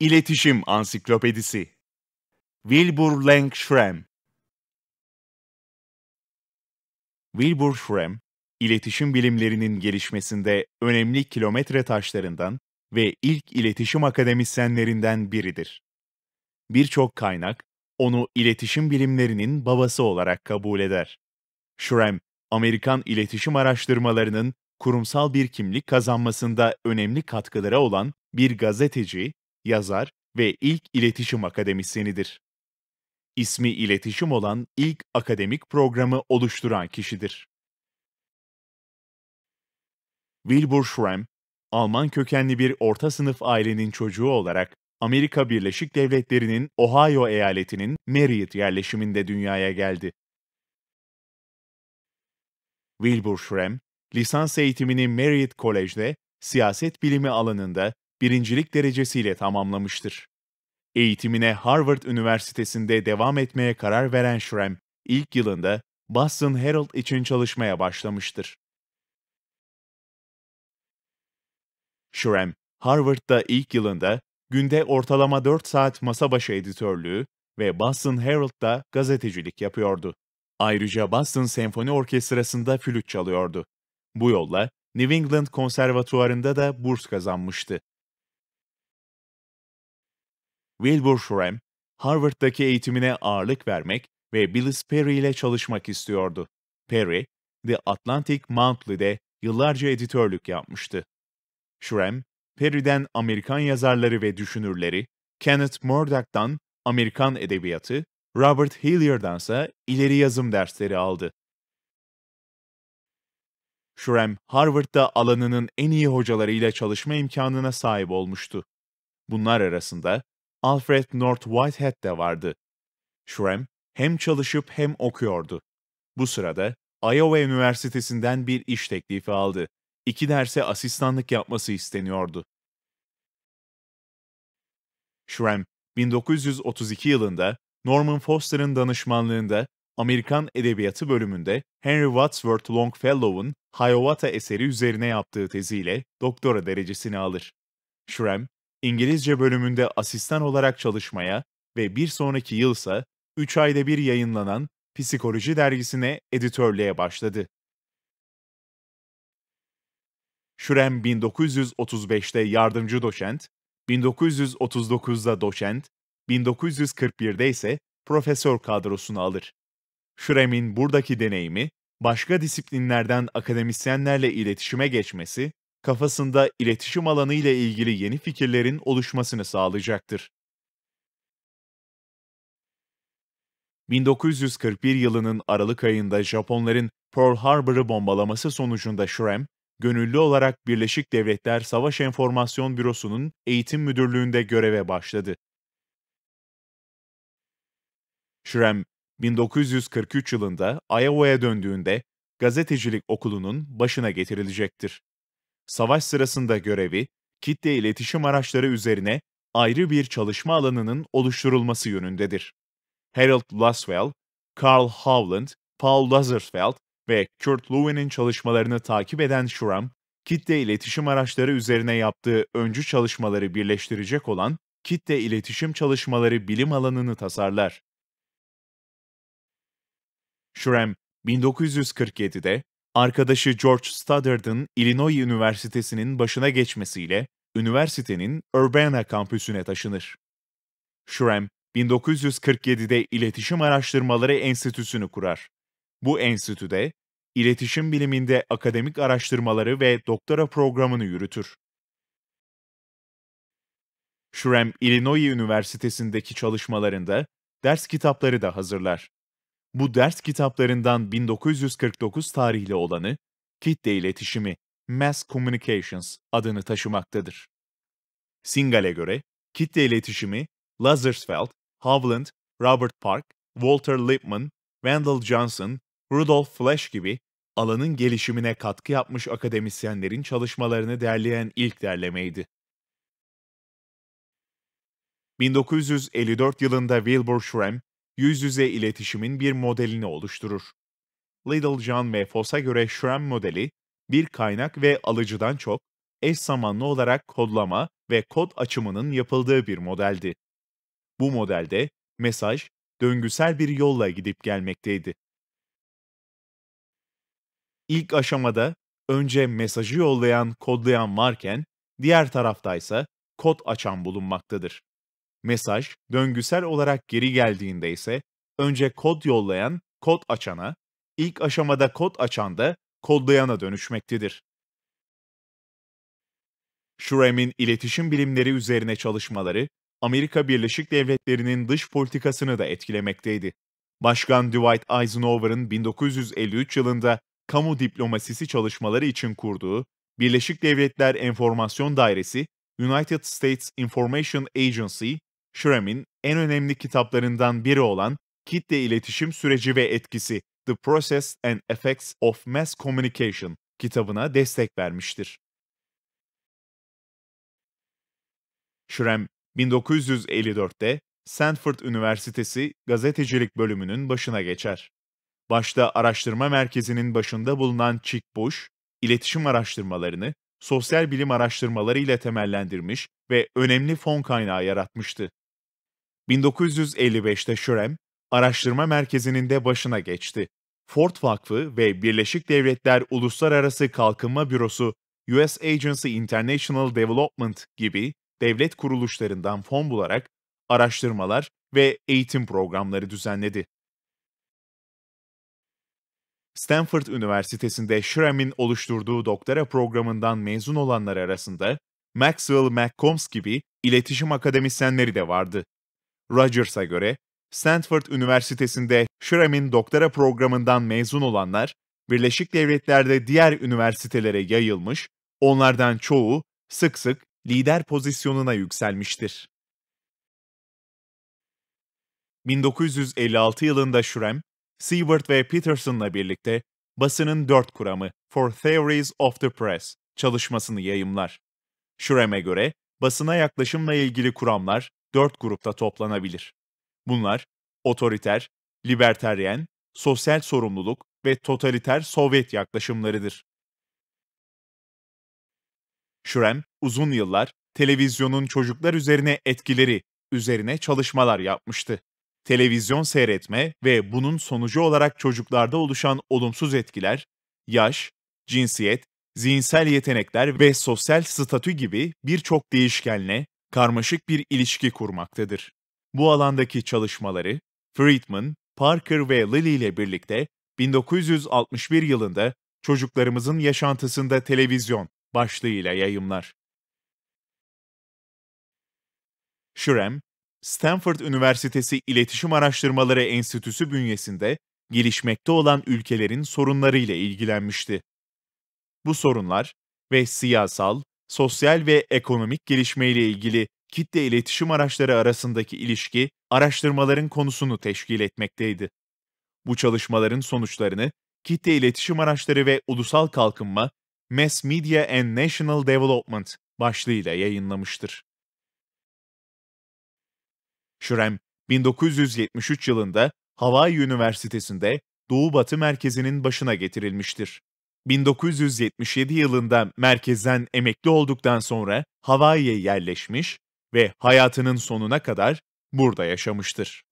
İletişim Ansiklopedisi Wilbur Lang Schramm Wilbur Schramm, iletişim bilimlerinin gelişmesinde önemli kilometre taşlarından ve ilk iletişim akademisyenlerinden biridir. Birçok kaynak onu iletişim bilimlerinin babası olarak kabul eder. Schramm, Amerikan iletişim araştırmalarının kurumsal bir kimlik kazanmasında önemli katkıları olan bir gazeteci, yazar ve ilk iletişim akademisyenidir. İsmi iletişim olan ilk akademik programı oluşturan kişidir. Wilbur Schramm, Alman kökenli bir orta sınıf ailenin çocuğu olarak Amerika Birleşik Devletleri'nin Ohio eyaletinin Mariett yerleşiminde dünyaya geldi. Wilbur Schramm, lisans eğitimini Mariett College'de siyaset bilimi alanında birincilik derecesiyle tamamlamıştır. Eğitimine Harvard Üniversitesi'nde devam etmeye karar veren Schramm, ilk yılında Boston Herald için çalışmaya başlamıştır. Schramm, Harvard'da ilk yılında günde ortalama 4 saat masa başı editörlüğü ve Boston Herald'da gazetecilik yapıyordu. Ayrıca Boston Senfoni Orkestrası'nda flüt çalıyordu. Bu yolla New England Konservatuvarında da burs kazanmıştı. Wilbur Shrem, Harvard'daki eğitimine ağırlık vermek ve Billis Perry ile çalışmak istiyordu. Perry, The Atlantic Monthly'de yıllarca editörlük yapmıştı. Shrem, Perry'den Amerikan yazarları ve düşünürleri, Kenneth Murdoch'tan Amerikan edebiyatı, Robert Hilliard'dansa ileri yazım dersleri aldı. Shrem, Harvard'da alanının en iyi hocalarıyla çalışma imkanına sahip olmuştu. Bunlar arasında Alfred North Whitehead de vardı. Shrem hem çalışıp hem okuyordu. Bu sırada Iowa Üniversitesi'nden bir iş teklifi aldı. İki derse asistanlık yapması isteniyordu. Shrem, 1932 yılında Norman Foster'ın danışmanlığında Amerikan Edebiyatı bölümünde Henry Wadsworth Longfellow'un Hiawatha eseri üzerine yaptığı teziyle doktora derecesini alır. Shrem, İngilizce bölümünde asistan olarak çalışmaya ve bir sonraki yılsa 3 ayda bir yayınlanan Psikoloji dergisine editörlüğe başladı. Şürem 1935'te yardımcı doçent, 1939'da doçent, 1941'de ise profesör kadrosunu alır. Şürem'in buradaki deneyimi, başka disiplinlerden akademisyenlerle iletişime geçmesi kafasında iletişim alanı ile ilgili yeni fikirlerin oluşmasını sağlayacaktır. 1941 yılının Aralık ayında Japonların Pearl Harbor'ı bombalaması sonucunda Shrem gönüllü olarak Birleşik Devletler Savaş Enformasyon Bürosu'nun eğitim müdürlüğünde göreve başladı. Shrem 1943 yılında Iowa'ya döndüğünde gazetecilik okulunun başına getirilecektir savaş sırasında görevi, kitle iletişim araçları üzerine ayrı bir çalışma alanının oluşturulması yönündedir. Harold Laswell, Carl Howland, Paul Lazarsfeld ve Kurt Lewin'in çalışmalarını takip eden Schramm, kitle iletişim araçları üzerine yaptığı öncü çalışmaları birleştirecek olan kitle iletişim çalışmaları bilim alanını tasarlar. Schramm, 1947'de arkadaşı George Stoddard'ın Illinois Üniversitesi'nin başına geçmesiyle üniversitenin Urbana kampüsüne taşınır. Schramm, 1947'de İletişim Araştırmaları Enstitüsü'nü kurar. Bu enstitüde iletişim biliminde akademik araştırmaları ve doktora programını yürütür. Schramm, Illinois Üniversitesi'ndeki çalışmalarında ders kitapları da hazırlar. Bu ders kitaplarından 1949 tarihli olanı kitle iletişimi Mass Communications adını taşımaktadır. Singal'e göre kitle iletişimi Lazarsfeld, Howland, Robert Park, Walter Lippmann, Wendell Johnson, Rudolf Flesch gibi alanın gelişimine katkı yapmış akademisyenlerin çalışmalarını derleyen ilk derlemeydi. 1954 yılında Wilbur Schramm, yüz yüze iletişimin bir modelini oluşturur. Lidl, John ve Foss'a göre Schramm modeli, bir kaynak ve alıcıdan çok, eş zamanlı olarak kodlama ve kod açımının yapıldığı bir modeldi. Bu modelde mesaj döngüsel bir yolla gidip gelmekteydi. İlk aşamada önce mesajı yollayan, kodlayan varken diğer taraftaysa kod açan bulunmaktadır. Mesaj döngüsel olarak geri geldiğinde ise önce kod yollayan kod açana, ilk aşamada kod açan da kodlayana dönüşmektedir. Schurem'in iletişim bilimleri üzerine çalışmaları Amerika Birleşik Devletleri'nin dış politikasını da etkilemekteydi. Başkan Dwight Eisenhower'ın 1953 yılında kamu diplomasisi çalışmaları için kurduğu Birleşik Devletler Enformasyon Dairesi, United States Information Agency Schramm'in en önemli kitaplarından biri olan Kitle İletişim Süreci ve Etkisi The Process and Effects of Mass Communication kitabına destek vermiştir. Schramm, 1954'te Stanford Üniversitesi gazetecilik bölümünün başına geçer. Başta araştırma merkezinin başında bulunan Chick Bush, iletişim araştırmalarını sosyal bilim araştırmaları ile temellendirmiş ve önemli fon kaynağı yaratmıştı. 1955'te Schurem, araştırma merkezinin de başına geçti. Ford Vakfı ve Birleşik Devletler Uluslararası Kalkınma Bürosu, US Agency International Development gibi devlet kuruluşlarından fon bularak araştırmalar ve eğitim programları düzenledi. Stanford Üniversitesi'nde Schurem'in oluşturduğu doktora programından mezun olanlar arasında Maxwell McCombs gibi iletişim akademisyenleri de vardı. Rogers'a göre Stanford Üniversitesi'nde Schramm'in doktora programından mezun olanlar, Birleşik Devletler'de diğer üniversitelere yayılmış, onlardan çoğu sık sık lider pozisyonuna yükselmiştir. 1956 yılında Schramm, Seward ve Peterson'la birlikte basının dört kuramı For Theories of the Press çalışmasını yayımlar. Schramm'e göre basına yaklaşımla ilgili kuramlar dört grupta toplanabilir. Bunlar otoriter, libertaryen, sosyal sorumluluk ve totaliter Sovyet yaklaşımlarıdır. Şürem uzun yıllar televizyonun çocuklar üzerine etkileri üzerine çalışmalar yapmıştı. Televizyon seyretme ve bunun sonucu olarak çocuklarda oluşan olumsuz etkiler, yaş, cinsiyet, zihinsel yetenekler ve sosyal statü gibi birçok değişkenle karmaşık bir ilişki kurmaktadır. Bu alandaki çalışmaları Friedman, Parker ve Lilly ile birlikte 1961 yılında Çocuklarımızın Yaşantısında Televizyon başlığıyla yayımlar. Schramm, Stanford Üniversitesi İletişim Araştırmaları Enstitüsü bünyesinde gelişmekte olan ülkelerin sorunlarıyla ilgilenmişti. Bu sorunlar ve siyasal, sosyal ve ekonomik gelişmeyle ilgili kitle iletişim araçları arasındaki ilişki araştırmaların konusunu teşkil etmekteydi. Bu çalışmaların sonuçlarını Kitle İletişim Araçları ve Ulusal Kalkınma, Mass Media and National Development başlığıyla yayınlamıştır. Schramm, 1973 yılında Hawaii Üniversitesi'nde Doğu Batı Merkezi'nin başına getirilmiştir. 1977 yılında merkezden emekli olduktan sonra Hawaii'ye yerleşmiş ve hayatının sonuna kadar burada yaşamıştır.